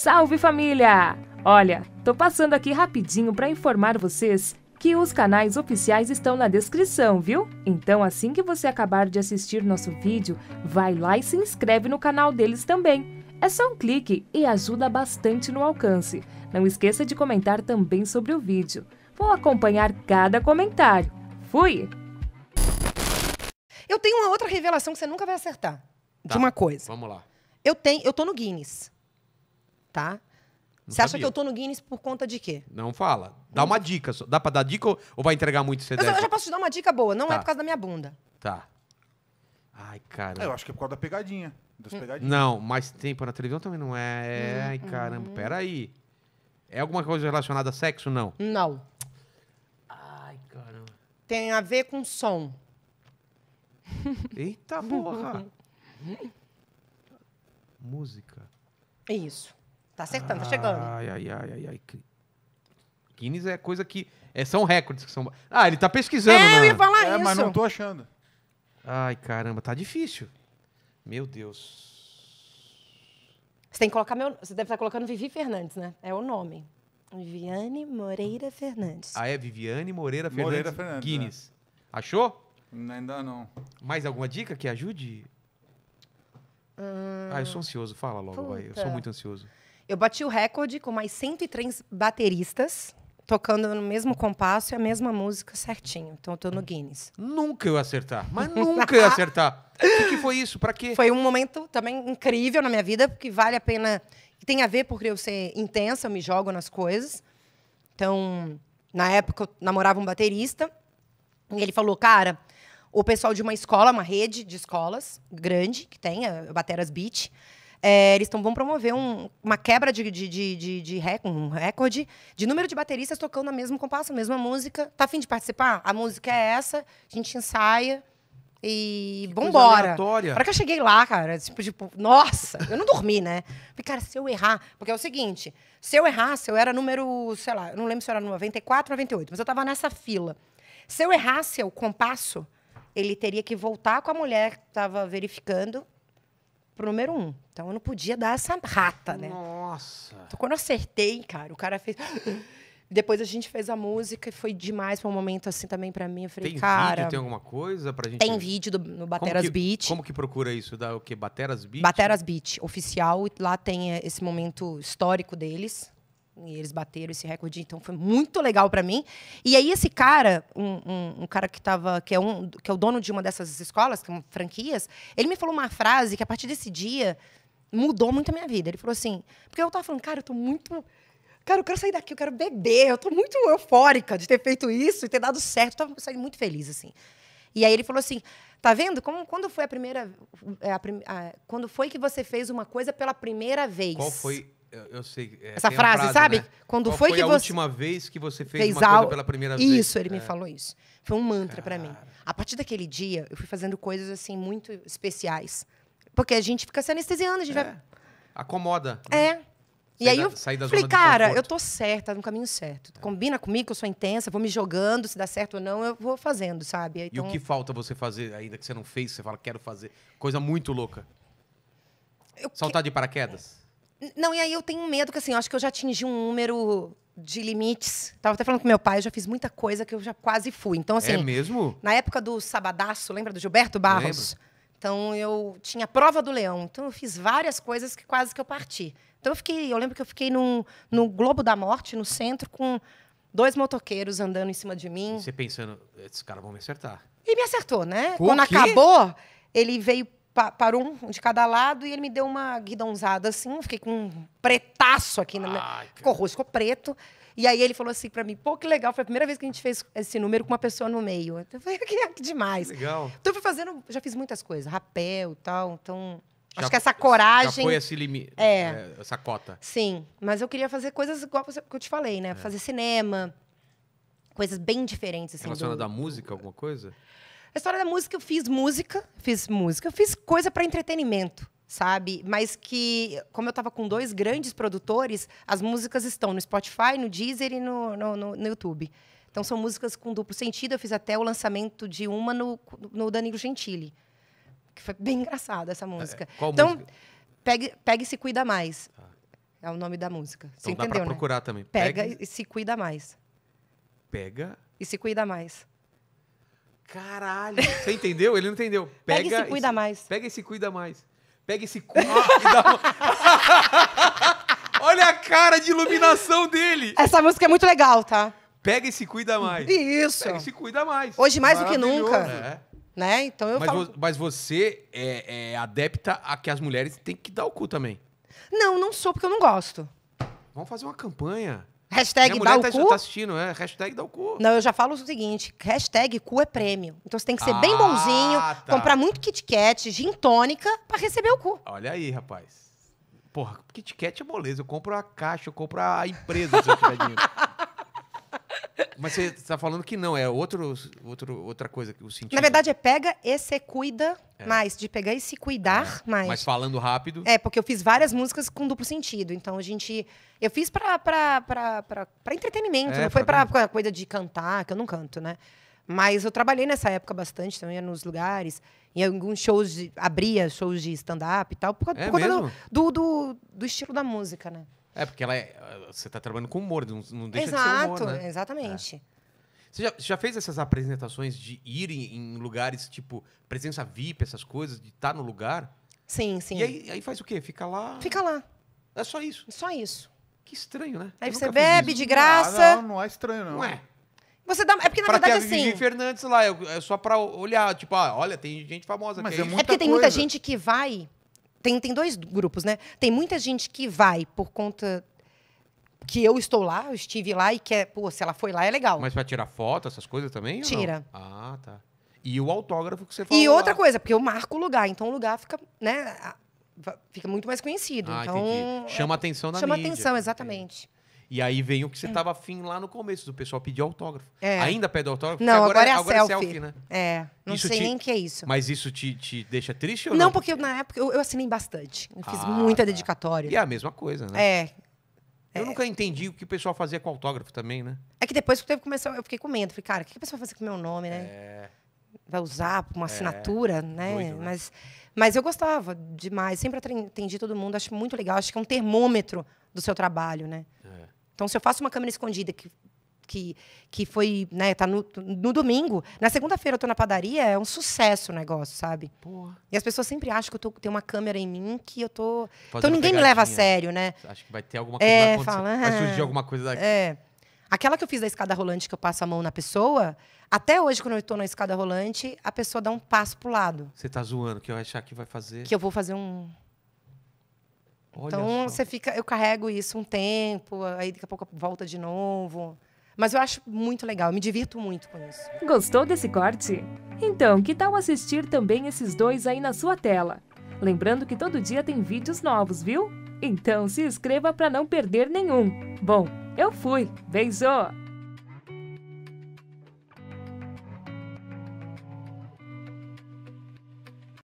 Salve família! Olha, tô passando aqui rapidinho para informar vocês que os canais oficiais estão na descrição, viu? Então assim que você acabar de assistir nosso vídeo, vai lá e se inscreve no canal deles também. É só um clique e ajuda bastante no alcance. Não esqueça de comentar também sobre o vídeo. Vou acompanhar cada comentário. Fui! Eu tenho uma outra revelação que você nunca vai acertar. Tá, de uma coisa. Vamos lá. Eu tenho, eu tô no Guinness tá? Não você sabia. acha que eu tô no Guinness por conta de quê? Não fala. Dá uma dica. Dá pra dar dica ou, vai entregar muito? CD? eu, já posso te dar uma dica boa. Não é tá. é por causa da minha bunda. Tá. Ai, cara. É, eu acho que é por causa da pegadinha. Das hum. pegadinhas. Não, Mas tempo na televisão também não é. Hum, Ai, hum. caramba. Hum. Peraí. É alguma coisa relacionada a sexo, não? Não. Ai, caramba. Tem a ver com som. Eita porra. Música. É isso. Tá acertando, tá chegando. Ai, ai, ai, ai, ai. Guinness é coisa que. É, são recordes que são. Ah, ele tá pesquisando, é, né? Eu ia né? falar é, isso. mas não tô achando. Ai, caramba, tá difícil. Meu Deus. Você tem que colocar meu. Você deve estar tá colocando Vivi Fernandes, né? É o nome. Viviane Moreira Fernandes. Ah, é Viviane Moreira Fernandes. Moreira Fernandes. É. Guinness. Né? Achou? Ainda não. Mais alguma dica que ajude? Hum, ah, eu sou ansioso. Fala logo, puta. vai. Eu sou muito ansioso. Eu bati o recorde com mais 103 bateristas tocando no mesmo compasso e a mesma música certinho. Então eu tô no Guinness. Nunca eu acertar, mas nunca eu acertar. O que foi isso? Para quê? Foi um momento também incrível na minha vida, porque vale a pena. Tem a ver porque eu ser intensa, eu me jogo nas coisas. Então, na época eu namorava um baterista e ele falou: "Cara, o pessoal de uma escola, uma rede de escolas grande que tem, a Bateras Beach, é, eles tão, vão promover um, uma quebra de, de, de, de, de um recorde de número de bateristas tocando o mesmo compasso, a mesma música. Tá afim de participar? A música é essa, a gente ensaia. E que vambora. Para que eu cheguei lá, cara, tipo, tipo, nossa, eu não dormi, né? Falei, cara, se eu errar. Porque é o seguinte: se eu errasse, eu era número, sei lá, eu não lembro se eu era 94, 98, mas eu tava nessa fila. Se eu errasse o compasso, ele teria que voltar com a mulher que tava verificando pro número um. Então eu não podia dar essa rata, né? Nossa! Então quando eu acertei, cara, o cara fez. Depois a gente fez a música e foi demais para um momento assim também para mim. Eu falei, tem cara. Vídeo, tem alguma coisa pra gente? Tem vídeo do, no Bateras como que, Beat. Como que procura isso? Da o que? Bateras Beat? Bateras Beat, oficial. Lá tem eh, esse momento histórico deles. E eles bateram esse recorde, então foi muito legal para mim. E aí esse cara, um, um, um, cara que tava, que é um, que é o dono de uma dessas escolas, que é franquias, ele me falou uma frase que a partir desse dia mudou muito a minha vida. Ele falou assim, porque eu tava falando, cara, eu tô muito Cara, eu quero sair daqui, eu quero beber. Eu tô muito eufórica de ter feito isso e ter dado certo. Eu tava saindo muito feliz, assim. E aí ele falou assim: tá vendo? Como, quando foi a primeira. É, a, a, quando foi que você fez uma coisa pela primeira vez? Qual foi eu, eu sei. É, Essa frase, frase, sabe? Né? Quando Qual foi, que a você. última vez que você fez, fez uma al... pela primeira isso, vez. Isso, ele é. me falou isso. Foi um mantra para mim. A partir daquele dia, eu fui fazendo coisas assim muito especiais. Porque a gente fica se anestesiando, a gente é. vai. Acomoda. Né? É. E aí eu sair da falei, cara, eu tô certa, no caminho certo. É. Combina comigo, que eu sou intensa, vou me jogando, se dá certo ou não, eu vou fazendo, sabe? Então... E o então que falta você fazer, ainda que você não fez, você fala, quero fazer? Coisa muito louca. Eu Saltar que... de paraquedas? Não, e aí eu tenho medo que assim, eu acho que eu já atingi um número de limites. Tava até falando com meu pai, eu já fiz muita coisa que eu já quase fui. Então, assim. É mesmo? Na época do Sabadaço, lembra do Gilberto Barros? Lembro. Então eu tinha a prova do leão. Então eu fiz várias coisas que quase que eu parti. Então eu fiquei, eu lembro que eu fiquei num, no Globo da Morte, no centro, com dois motoqueiros andando em cima de mim. Você pensando, esses caras vão me acertar. E me acertou, né? Com Quando acabou, ele veio pa parou um de cada lado e ele me deu uma guidãozada assim, fiquei com um pretaço aqui. Ai, na Ficou roxo, ficou preto. E aí ele falou assim para mim, pô, que legal, foi a primeira vez que a gente fez esse número com uma pessoa no meio. Eu falei, que demais. Legal. Então eu fui fazendo, já fiz muitas coisas, rapel e tal, então... Já, acho que essa coragem. Já foi esse limite, é. é, essa cota. Sim, mas eu queria fazer coisas igual que eu te falei, né? É. Fazer cinema, coisas bem diferentes. Assim, Relacionada do... à música, alguma coisa? A história da música, eu fiz música, fiz música, eu fiz coisa para entretenimento, sabe? Mas que, como eu estava com dois grandes produtores, as músicas estão no Spotify, no Deezer e no, no, no, no YouTube. Então são músicas com duplo sentido. Eu fiz até o lançamento de uma no, no Danilo Gentili, que foi bem engraçada essa música. É, qual então, música? Pegue, pegue e se cuida mais. Tá. É o nome da música. Então Você dá entendeu, pra né? procurar também. Pega, Pega e se cuida mais. Pega e se cuida mais. Caralho, você entendeu? Ele não entendeu. Pega, pega e se cuida mais. Pega e se cuida mais. Pega e se cuida ah, Olha a cara de iluminação dele. Essa música é muito legal, tá? Pega e se cuida mais. Isso. Pega e se cuida mais. Hoje mais do que nunca. É. Né? Então eu mas, falo... vo mas você é, é adepta a que as mulheres têm que dar o cu também. Não, não sou, porque eu não gosto. Vamos fazer uma campanha. Hashtag Minha dá o tá, cu. Tá assistindo, é. Hashtag dá o cu. Não, eu já falo o seguinte: hashtag cu é prêmio. Então você tem que ser ah, bem bonzinho, tá. comprar muito Kit Kat, gin tônica, pra receber o cu. Olha aí, rapaz. Porra, Kit Kat é moleza. Eu compro a caixa, eu compro a empresa se eu tiver dinheiro. Mas você está falando que não, é outro, outro, outra coisa que o sentido. Na verdade, é pega e se cuida é. mais. De pegar e se cuidar é. mais. Mas falando rápido. É, porque eu fiz várias músicas com duplo sentido. Então a gente. Eu fiz para entretenimento, é, não foi para coisa de cantar, que eu não canto, né? Mas eu trabalhei nessa época bastante, então ia nos lugares, em alguns shows, de, abria shows de stand-up e tal, por, é por conta do, do, do, do estilo da música, né? É, porque ela é, você está trabalhando com humor, não, não deixa Exato, de ser humor, né? exatamente. É. Você já, já, fez essas apresentações de ir em, em, lugares, tipo, presença VIP, essas coisas, de estar tá no lugar? Sim, sim. E aí, aí faz o quê? Fica lá? Fica lá. É só isso? É só isso. Que estranho, né? Aí eu você bebe de graça. Ah, não, não é estranho, não. não é. Você dá, é porque, na pra verdade, assim... Vivi Fernandes lá, é só pra olhar, tipo, ah, olha, tem gente famosa Mas é é, é, é porque tem muita gente que vai tem, tem dois grupos, né? Tem muita gente que vai por conta que eu estou lá, eu estive lá e quer, pô, se ela foi lá é legal. Mas para tirar foto, essas coisas também? Tira. Ah, tá. E o autógrafo que você falou. E outra lá. coisa, porque eu marco o lugar, então o lugar fica, né, fica muito mais conhecido. Ah, então, entendi. chama atenção na chama mídia. Chama atenção, exatamente. Entendi. E aí vem o que você estava é. afim lá no começo, do pessoal pedir autógrafo. É. Ainda pede autógrafo? Não, agora, agora, é, agora é selfie. é selfie, né? É, não isso sei te, nem o que é isso. Mas isso te, te deixa triste ou não? Não, porque na época eu, eu assinei bastante. Eu fiz ah, muita tá. dedicatória. E é a mesma coisa, né? É, eu é. nunca entendi o que o pessoal fazia com autógrafo também, né? É que depois que começou, eu fiquei com medo. Falei, cara, o que o pessoal vai fazer com o meu nome, né? É. Vai usar uma é. assinatura, é. né? Doido, né? Mas, mas eu gostava demais. Sempre atendi todo mundo. Acho muito legal. Acho que é um termômetro do seu trabalho, né? É. Então, se eu faço uma câmera escondida que que, que foi, né, tá no, no domingo. Na segunda-feira eu tô na padaria, é um sucesso o negócio, sabe? Porra. E as pessoas sempre acham que eu tô, tem uma câmera em mim, que eu tô. Fazendo então ninguém pegadinha. me leva a sério, né? Acho que vai ter alguma coisa. É, vai, fala, vai surgir alguma coisa daqui. É. Aquela que eu fiz da escada rolante, que eu passo a mão na pessoa, até hoje, quando eu estou na escada rolante, a pessoa dá um passo pro lado. Você tá zoando, que eu achar que vai fazer. Que eu vou fazer um. Olha então só. você fica, eu carrego isso um tempo, aí daqui a pouco volta de novo. Mas eu acho muito legal, me divirto muito com isso. Gostou desse corte? Então, que tal assistir também esses dois aí na sua tela? Lembrando que todo dia tem vídeos novos, viu? Então se inscreva para não perder nenhum. Bom, eu fui. Beijo.